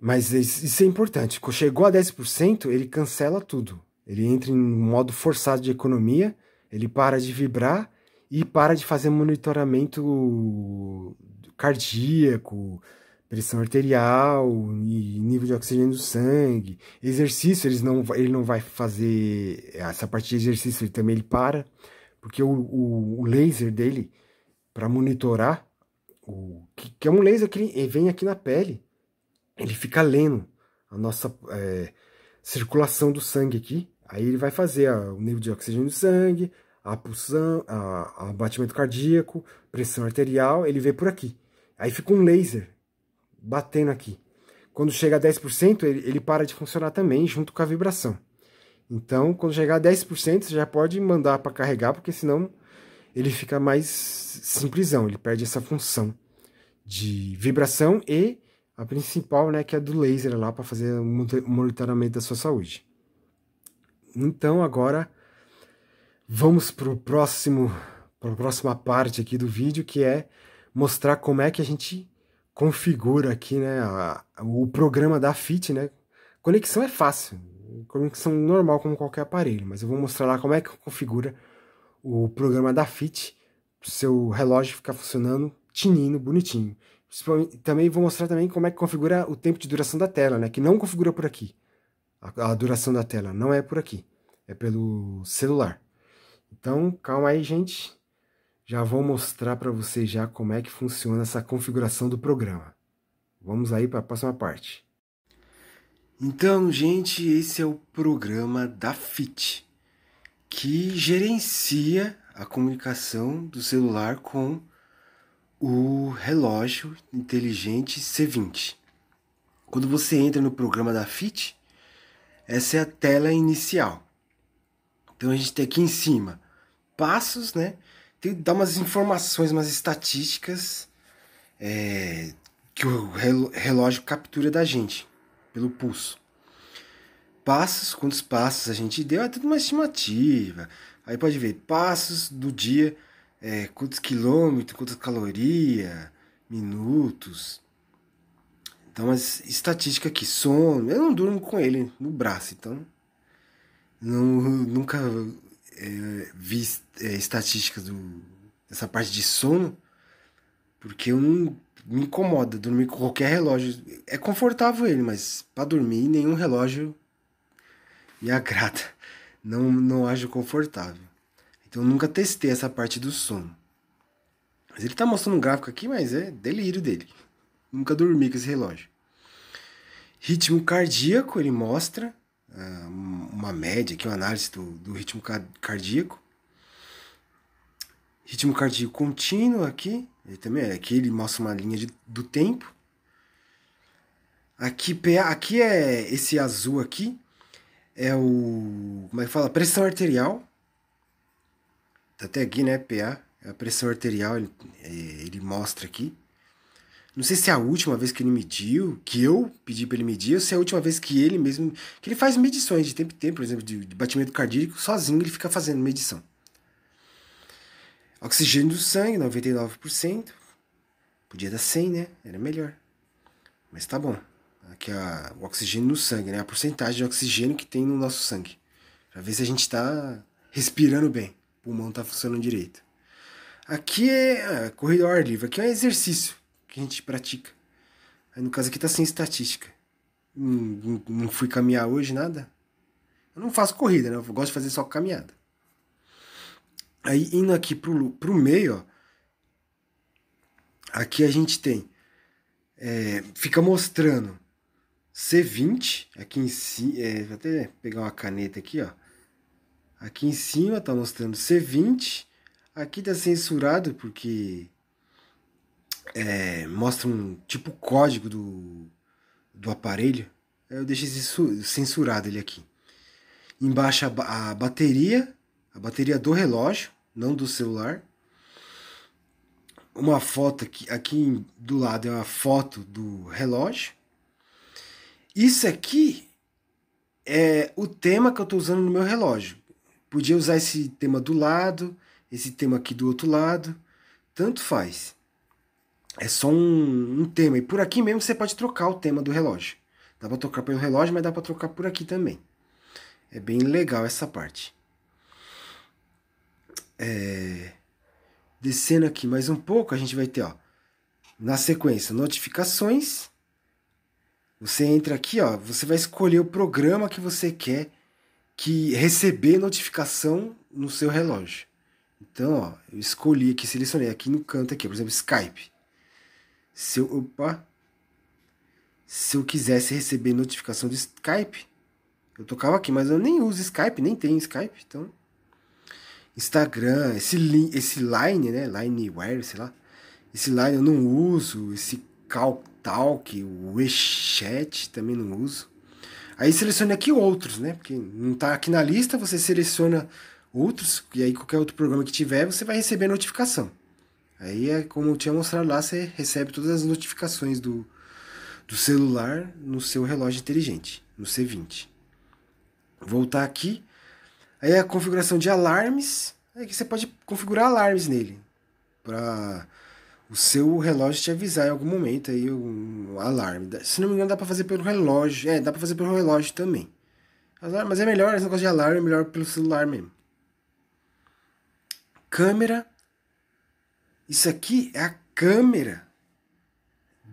Mas é, isso é importante. Chegou a 10%, ele cancela tudo. Ele entra em um modo forçado de economia, ele para de vibrar e para de fazer monitoramento cardíaco, pressão arterial e nível de oxigênio do sangue. Exercício, eles não, ele não vai fazer essa parte de exercício, ele também ele para, porque o, o, o laser dele, para monitorar, o, que, que, é um laser que ele, vem aqui na pele, ele fica lendo a nossa é, circulação do sangue aqui. Aí ele vai fazer a, o nível de oxigênio do sangue, a pulsão, a, a batimento cardíaco, pressão arterial, ele vê por aqui. Aí fica um laser batendo aqui. Quando chega a 10%, ele, ele para de funcionar também, junto com a vibração. Então, quando chegar a 10%, você já pode mandar para carregar, porque senão ele fica mais simplesão, ele perde essa função de vibração e a principal, né, que é do laser lá para fazer o monitoramento da sua saúde. Então, agora vamos para o próximo para a próxima parte aqui do vídeo, que é mostrar como é que a gente configura aqui, né, a, o programa da FIT, né? Conexão é fácil, conexão normal como qualquer aparelho, mas eu vou mostrar lá como é que configura o programa da FIT, o seu relógio ficar funcionando tinindo, bonitinho. Também vou mostrar também como é que configura o tempo de duração da tela, né, que não configura por aqui. A, a duração da tela não é por aqui, é pelo celular. Então, calma aí, gente. Já vou mostrar para vocês já como é que funciona essa configuração do programa. Vamos aí para a próxima parte. Então, gente, esse é o programa da FIT, que gerencia a comunicação do celular com o relógio inteligente C20. Quando você entra no programa da FIT, essa é a tela inicial. Então a gente tem aqui em cima passos, né? tem, dá umas informações, umas estatísticas é, que o relógio captura da gente, pelo pulso. Passos, quantos passos a gente deu, é tudo uma estimativa. Aí pode ver passos do dia, é, quantos quilômetros, quantas calorias, minutos. Então, as estatísticas aqui, sono. Eu não durmo com ele no braço, então. Não, nunca é, vi é, estatísticas do, dessa parte de sono, porque eu não me incomoda dormir com qualquer relógio. É confortável ele, mas para dormir nenhum relógio me agrada. Não, não acho confortável. Então nunca testei essa parte do sono. Mas ele tá mostrando um gráfico aqui, mas é delírio dele. Nunca dormi com esse relógio. Ritmo cardíaco, ele mostra. Ah, uma média aqui, uma análise do, do ritmo cardíaco. Ritmo cardíaco contínuo aqui, ele também é, aqui ele mostra uma linha de, do tempo. Aqui, aqui é esse azul aqui, é o. Como é que fala? Pressão arterial. Tá até aqui, né? PA. É a pressão arterial, ele, é, ele mostra aqui. Não sei se é a última vez que ele mediu, que eu pedi para ele medir, ou se é a última vez que ele mesmo. que ele faz medições de tempo em tempo, por exemplo, de, de batimento cardíaco, sozinho ele fica fazendo medição. Oxigênio do sangue, 99%. Podia dar 100, né? Era melhor. Mas tá bom. Aqui a, o oxigênio no sangue, né? A porcentagem de oxigênio que tem no nosso sangue. Pra ver se a gente tá respirando bem. O pulmão tá funcionando direito. Aqui é a ah, corrida ao ar livre. Aqui é um exercício que a gente pratica. Aí, no caso aqui tá sem estatística. Não, não, fui caminhar hoje, nada. Eu não faço corrida, né? Eu gosto de fazer só caminhada. Aí indo aqui pro, pro meio, ó. Aqui a gente tem. É, fica mostrando C20, aqui em cima. É, vou até pegar uma caneta aqui, ó. Aqui em cima tá mostrando C20. Aqui tá censurado porque é, mostra um tipo código do, do aparelho. Eu deixei isso censurado ele aqui. Embaixo a, a bateria, a bateria do relógio, não do celular. Uma foto aqui, aqui do lado é uma foto do relógio. Isso aqui é o tema que eu estou usando no meu relógio. Podia usar esse tema do lado, esse tema aqui do outro lado, tanto faz é só um, um tema. E por aqui mesmo você pode trocar o tema do relógio. Dá para trocar pelo relógio, mas dá para trocar por aqui também. É bem legal essa parte. É... Descendo aqui mais um pouco, a gente vai ter, ó, na sequência, notificações. Você entra aqui, ó, você vai escolher o programa que você quer que receber notificação no seu relógio. Então, ó, eu escolhi aqui, selecionei aqui no canto aqui, por exemplo, Skype. Se eu, opa, se eu quisesse receber notificação do Skype, eu tocava aqui, mas eu nem uso Skype, nem tenho Skype, então. Instagram, esse, esse Line, né? Lineware, sei lá. Esse Line eu não uso. Esse Caltalk, o WeChat também não uso. Aí selecione aqui outros, né? Porque não tá aqui na lista, você seleciona outros, e aí qualquer outro programa que tiver, você vai receber a notificação. Aí é como eu tinha mostrado lá, você recebe todas as notificações do, do celular no seu relógio inteligente, no C20. Voltar aqui, aí a configuração de alarmes, é que você pode configurar alarmes nele para o seu relógio te avisar em algum momento aí um alarme. Se não me engano dá para fazer pelo relógio, é, dá para fazer pelo relógio também. Mas é melhor, esse negócio de alarme é melhor pelo celular mesmo. Câmera isso aqui é a câmera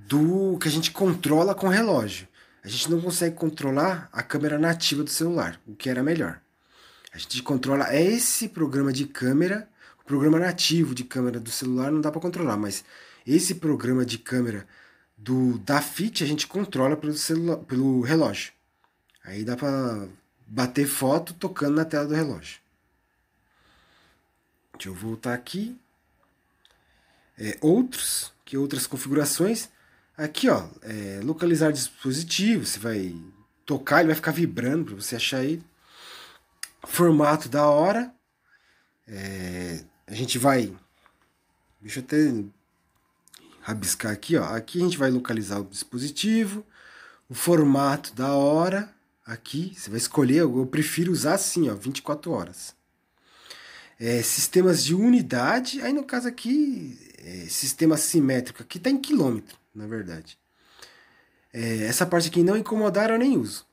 do que a gente controla com o relógio. A gente não consegue controlar a câmera nativa do celular, o que era melhor. A gente controla esse programa de câmera, o programa nativo de câmera do celular não dá para controlar, mas esse programa de câmera do da Fit a gente controla pelo, celular, pelo relógio. Aí dá para bater foto tocando na tela do relógio. Deixa eu voltar aqui é, outros, que outras configurações. Aqui, ó, é, localizar dispositivo, você vai tocar, ele vai ficar vibrando para você achar ele. Formato da hora. É, a gente vai. Deixa eu até rabiscar aqui, ó. Aqui a gente vai localizar o dispositivo, o formato da hora. Aqui você vai escolher, eu prefiro usar assim, ó, 24 horas. É, sistemas de unidade, aí no caso aqui é, sistema simétrico aqui está em quilômetro, na verdade. É, essa parte aqui não incomodar eu nem uso.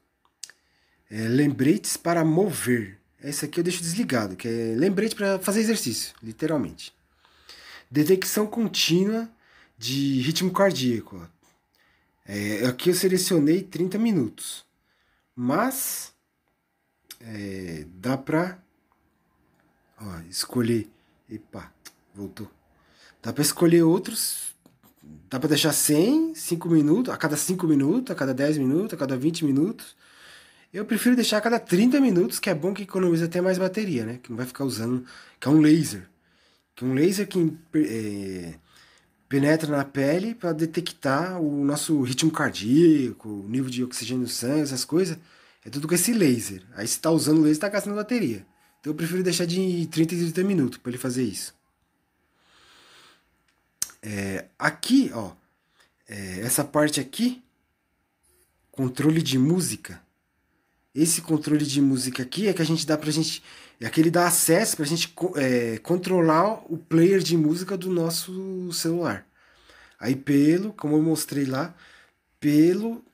É, lembretes para mover. Essa aqui eu deixo desligado, que é lembrete para fazer exercício, literalmente. Detecção contínua de ritmo cardíaco. É, aqui eu selecionei 30 minutos, mas é, dá para escolher. Epa, voltou. Dá para escolher outros. Dá para deixar 100, 5 minutos, a cada 5 minutos, a cada 10 minutos, a cada 20 minutos. Eu prefiro deixar a cada 30 minutos, que é bom que economiza até mais bateria, né? Que não vai ficar usando. Que é um laser. Que é um laser que é, penetra na pele para detectar o nosso ritmo cardíaco, o nível de oxigênio no sangue, essas coisas. É tudo com esse laser. Aí se tá usando o laser, tá gastando bateria. Então eu prefiro deixar de 30 e 30 minutos para ele fazer isso. É, aqui, ó, é, essa parte aqui, controle de música. Esse controle de música aqui é que a gente dá pra gente. É que ele dá acesso pra gente é, controlar o player de música do nosso celular. Aí pelo, como eu mostrei lá, pelo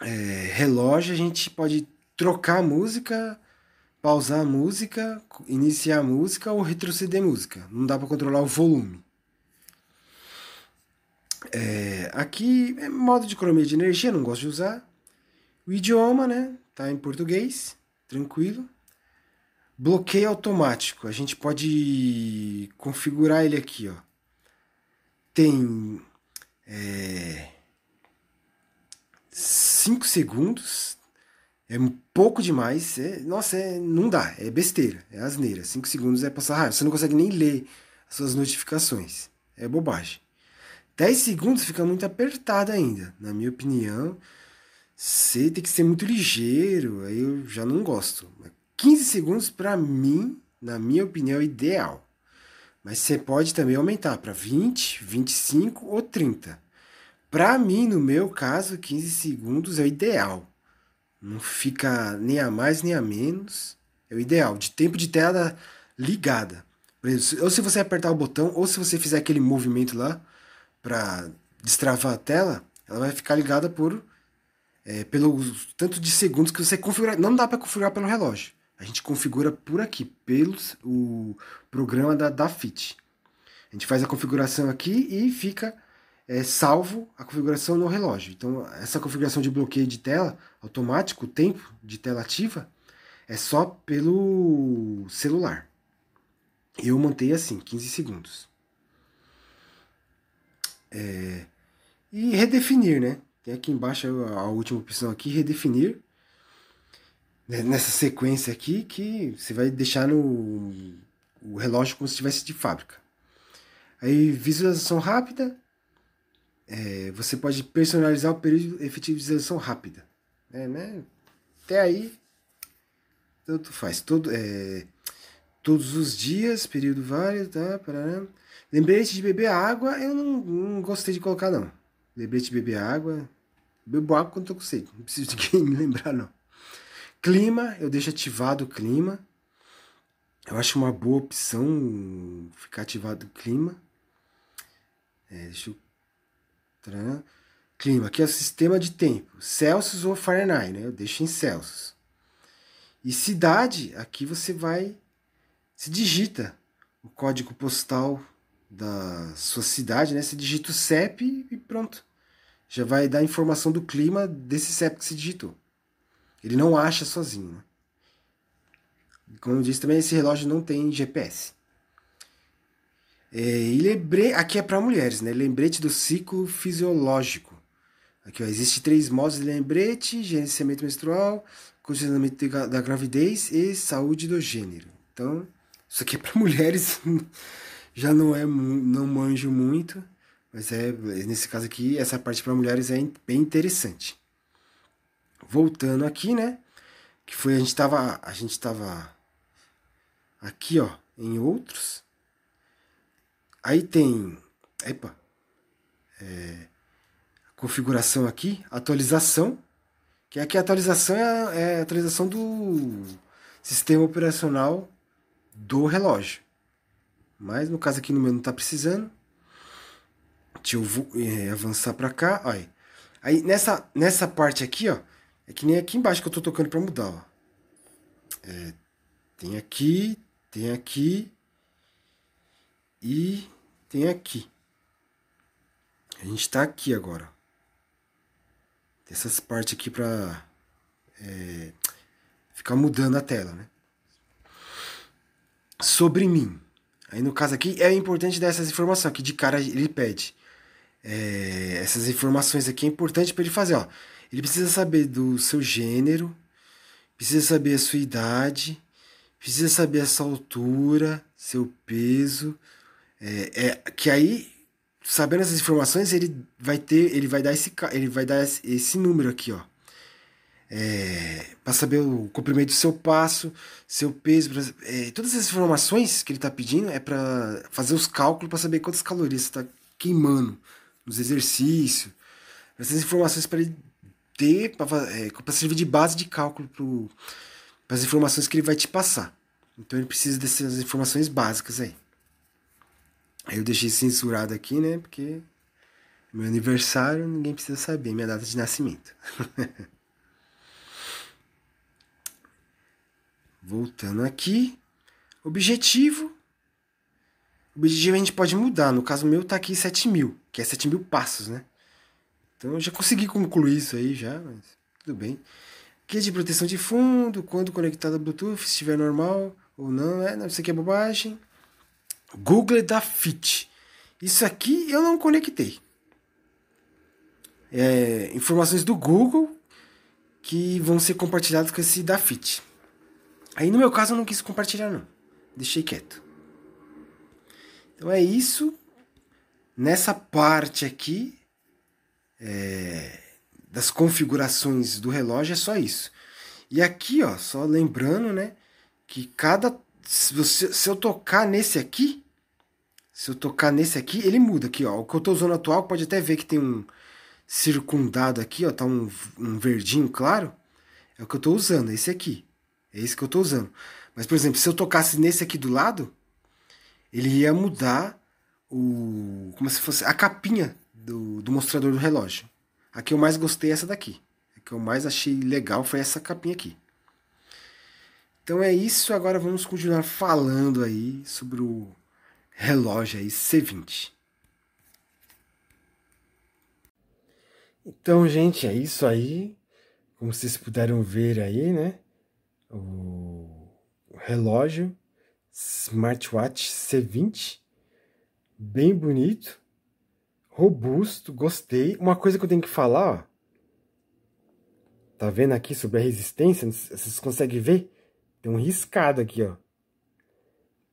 é, relógio a gente pode trocar a música, pausar a música, iniciar a música ou retroceder a música. Não dá para controlar o volume. É, aqui é modo de economia de energia, não gosto de usar. O idioma, né? Tá em português, tranquilo. Bloqueio automático, a gente pode configurar ele aqui, ó. Tem 5 é, segundos, é um pouco demais. É, nossa, é, não dá, é besteira, é asneira. 5 segundos é passar raiva, você não consegue nem ler as suas notificações, é bobagem. 10 segundos fica muito apertado ainda, na minha opinião. Você tem que ser muito ligeiro, aí eu já não gosto. 15 segundos para mim, na minha opinião, é ideal. Mas você pode também aumentar para 20, 25 ou 30. Para mim, no meu caso, 15 segundos é o ideal. Não fica nem a mais nem a menos. É o ideal, de tempo de tela ligada. Ou se você apertar o botão, ou se você fizer aquele movimento lá, para destravar a tela, ela vai ficar ligada por é, pelo tanto de segundos que você configurar. Não dá para configurar pelo relógio. A gente configura por aqui, pelo o programa da, da FIT. A gente faz a configuração aqui e fica é, salvo a configuração no relógio. Então, essa configuração de bloqueio de tela automático, tempo de tela ativa, é só pelo celular. Eu mantenho assim, 15 segundos. É, e redefinir, né? Tem aqui embaixo a última opção aqui, redefinir. Né, nessa sequência aqui, que você vai deixar no o relógio como se estivesse de fábrica. Aí, visualização rápida. É, você pode personalizar o período de efetivização rápida. É, né? Até aí, tanto faz. Todo, é, todos os dias, período válido, tá? Parará. Lembrete de beber água, eu não, não gostei de colocar, não. Lembrete de beber água. Bebo água quando tô com sede. Não preciso de quem me lembrar, não. Clima, eu deixo ativado o clima. Eu acho uma boa opção ficar ativado o clima. É, deixa eu. Tcharam. Clima, aqui é o sistema de tempo. Celsius ou Fahrenheit, né? Eu deixo em Celsius. E cidade, aqui você vai se digita o código postal da sua cidade, né? Você digita o CEP e pronto. Já vai dar a informação do clima desse CEP que se digitou. Ele não acha sozinho. Né? Como eu disse também, esse relógio não tem GPS. É, e lembre... aqui é para mulheres, né? Lembrete do ciclo fisiológico. Aqui, ó, existe três modos de lembrete: gerenciamento menstrual, condicionamento da gravidez e saúde do gênero. Então, isso aqui é para mulheres, já não é não manjo muito, mas é nesse caso aqui essa parte para mulheres é bem interessante. Voltando aqui, né? Que foi a gente tava a gente tava aqui, ó, em outros. Aí tem, epa, é, configuração aqui, atualização, que aqui é a atualização é é a atualização do sistema operacional do relógio. Mas no caso aqui no meu não tá precisando. Deixa eu vou, é, eh, avançar para cá. Aí. aí nessa, nessa parte aqui, ó. É que nem aqui embaixo que eu tô tocando para mudar, ó. É, tem aqui, tem aqui e tem aqui. A gente está aqui agora. Tem essas partes aqui para é, eh, ficar mudando a tela, né? sobre mim. Aí no caso aqui é importante dar essas informações aqui de cara ele pede. É, essas informações aqui é importante para ele fazer, ó. Ele precisa saber do seu gênero, precisa saber a sua idade, precisa saber a sua altura, seu peso, é, é que aí sabendo essas informações ele vai ter, ele vai dar esse, ele vai dar esse, esse número aqui, ó é, para saber o comprimento do seu passo, seu peso, pra, é, todas essas informações que ele está pedindo é para fazer os cálculos para saber quantas calorias está queimando nos exercícios, essas informações para ele ter para é, servir de base de cálculo para as informações que ele vai te passar. Então ele precisa dessas informações básicas aí. Aí eu deixei censurado aqui, né? Porque meu aniversário ninguém precisa saber, minha data de nascimento. Voltando aqui. Objetivo. Objetivo a gente pode mudar. No caso meu tá aqui 7 mil, que é 7 mil passos, né? Então eu já consegui concluir isso aí já, mas tudo bem. Guia de proteção de fundo, quando conectado a Bluetooth, se estiver normal ou não, é, não sei que é bobagem. Google da Fit. Isso aqui eu não conectei. É, informações do Google que vão ser compartilhadas com esse da Fit. Aí no meu caso eu não quis compartilhar não. Deixei quieto. Então é isso. Nessa parte aqui é, das configurações do relógio é só isso. E aqui, ó, só lembrando, né, que cada se, você, se eu tocar nesse aqui, se eu tocar nesse aqui, ele muda aqui, ó. O que eu estou usando atual, pode até ver que tem um circundado aqui, ó, tá um, um verdinho claro. É o que eu estou usando, esse aqui. É esse que eu estou usando. Mas, por exemplo, se eu tocasse nesse aqui do lado, ele ia mudar o. como se fosse a capinha do, do mostrador do relógio. A que eu mais gostei é essa daqui. A que eu mais achei legal foi essa capinha aqui. Então é isso. Agora vamos continuar falando aí sobre o relógio aí C20. Então, gente, é isso aí. Como vocês puderam ver aí, né? o relógio smartwatch C20, bem bonito, robusto, gostei. Uma coisa que eu tenho que falar, ó, tá vendo aqui sobre a resistência, vocês conseguem ver? Tem um riscado aqui, ó.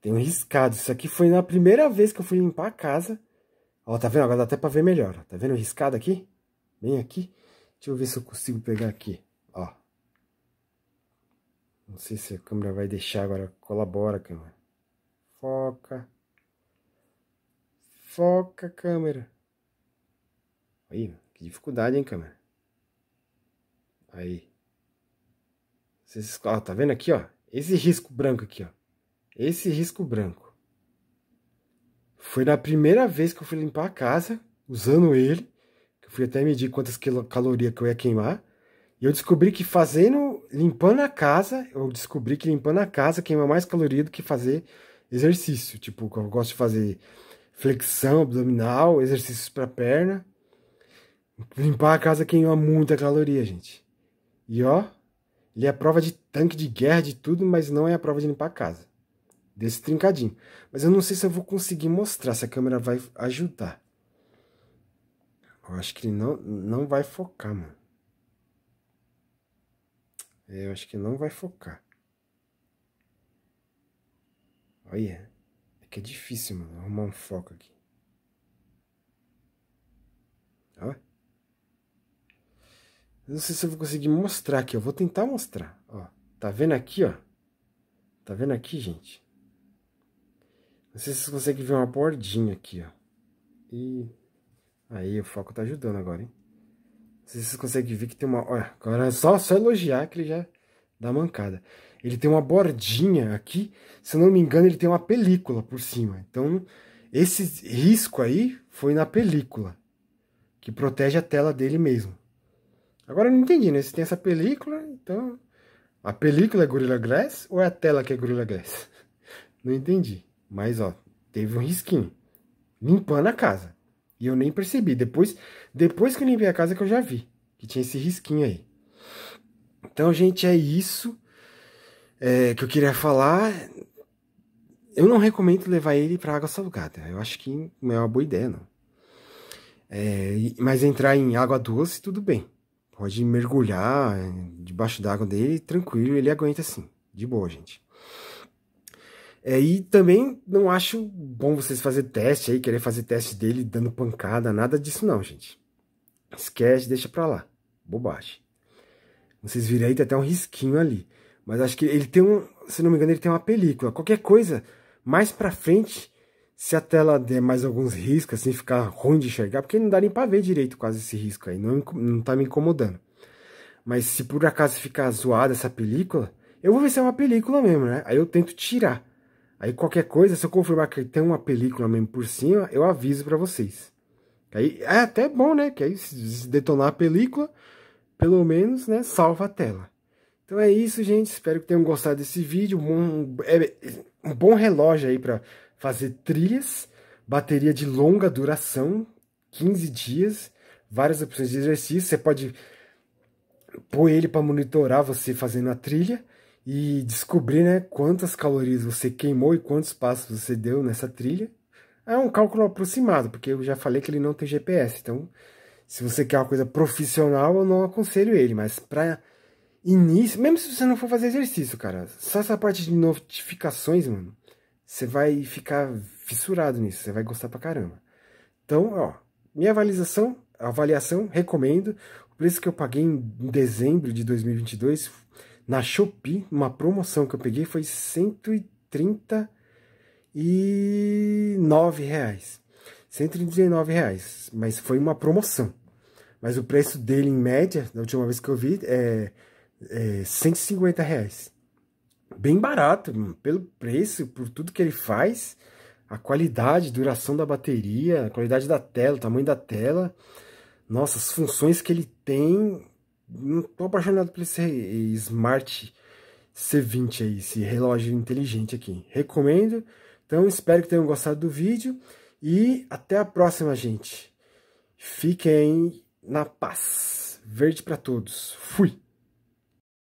Tem um riscado. Isso aqui foi na primeira vez que eu fui limpar a casa. Ó, tá vendo? Agora dá até pra ver melhor. Ó. Tá vendo o riscado aqui? Bem aqui. Deixa eu ver se eu consigo pegar aqui. Não sei se a câmera vai deixar agora. Colabora, câmera. Foca. Foca, câmera. Aí, que dificuldade, hein, câmera. Aí. Vocês, ó, tá vendo aqui, ó? Esse risco branco aqui, ó. Esse risco branco. Foi na primeira vez que eu fui limpar a casa, usando ele. Que eu fui até medir quantas calorias que eu ia queimar. E eu descobri que fazendo limpando a casa, eu descobri que limpando a casa queima mais caloria do que fazer exercício. Tipo, eu gosto de fazer flexão abdominal, exercícios para perna. Limpar a casa queima muita caloria, gente. E ó, ele é a prova de tanque de guerra, de tudo, mas não é a prova de limpar a casa. Desse trincadinho. Mas eu não sei se eu vou conseguir mostrar, se a câmera vai ajudar. Eu acho que ele não, não vai focar, mano. É, eu acho que não vai focar. Olha, é que é difícil, mano, arrumar um foco aqui. Ó. Eu não sei se eu vou conseguir mostrar aqui, eu vou tentar mostrar, ó. Tá vendo aqui, ó? Tá vendo aqui, gente? Não sei se vocês conseguem ver uma bordinha aqui, ó. E aí o foco tá ajudando agora, hein? sei se vocês conseguem ver que tem uma... Olha, agora é só, só elogiar que ele já dá mancada. Ele tem uma bordinha aqui, se eu não me engano, ele tem uma película por cima. Então, esse risco aí foi na película, que protege a tela dele mesmo. Agora eu não entendi, né? Se tem essa película, então... A película é Gorilla Glass ou é a tela que é Gorilla Glass? Não entendi. Mas, ó, teve um risquinho. Limpando a casa. E eu nem percebi. Depois, depois que eu limpei a casa que eu já vi. Que tinha esse risquinho aí. Então, gente, é isso é, que eu queria falar. Eu não recomendo levar ele para água salgada. Eu acho que não é uma boa ideia, não. É, mas entrar em água doce, tudo bem. Pode mergulhar é, debaixo d'água dele, tranquilo, ele aguenta assim. De boa, gente. É, e também não acho bom vocês fazer teste aí, querer fazer teste dele dando pancada, nada disso não, gente. Esquece, deixa pra lá. Bobagem. Vocês viram aí, tem até um risquinho ali. Mas acho que ele tem um, se não me engano, ele tem uma película. Qualquer coisa, mais pra frente, se a tela der mais alguns riscos, assim, ficar ruim de enxergar, porque não dá nem pra ver direito quase esse risco aí, não, não tá me incomodando. Mas se por acaso ficar zoada essa película, eu vou ver se é uma película mesmo, né? Aí eu tento tirar. Aí qualquer coisa, se eu confirmar que tem uma película mesmo por cima, eu aviso para vocês. Aí é até bom, né? Que aí se detonar a película, pelo menos, né, salva a tela. Então é isso, gente. Espero que tenham gostado desse vídeo. Um, é, um bom relógio aí para fazer trilhas. Bateria de longa duração, 15 dias. Várias opções de exercício. Você pode pôr ele para monitorar você fazendo a trilha e descobrir né, quantas calorias você queimou e quantos passos você deu nessa trilha. É um cálculo aproximado, porque eu já falei que ele não tem GPS. Então, se você quer uma coisa profissional, eu não aconselho ele. Mas para início, mesmo se você não for fazer exercício, cara, só essa parte de notificações, mano, você vai ficar fissurado nisso, você vai gostar pra caramba. Então, ó, minha avaliação, avaliação, recomendo. O preço que eu paguei em dezembro de 2022 na Shopee, uma promoção que eu peguei foi 139 reais. 119 reais, mas foi uma promoção. Mas o preço dele, em média, da última vez que eu vi, é, é 150 reais. Bem barato, mano. pelo preço, por tudo que ele faz, a qualidade, duração da bateria, a qualidade da tela, o tamanho da tela. Nossa, as funções que ele tem, não tô apaixonado por esse Smart C20 aí, esse relógio inteligente aqui. Recomendo. Então, espero que tenham gostado do vídeo e até a próxima, gente. Fiquem na paz. Verde para todos. Fui.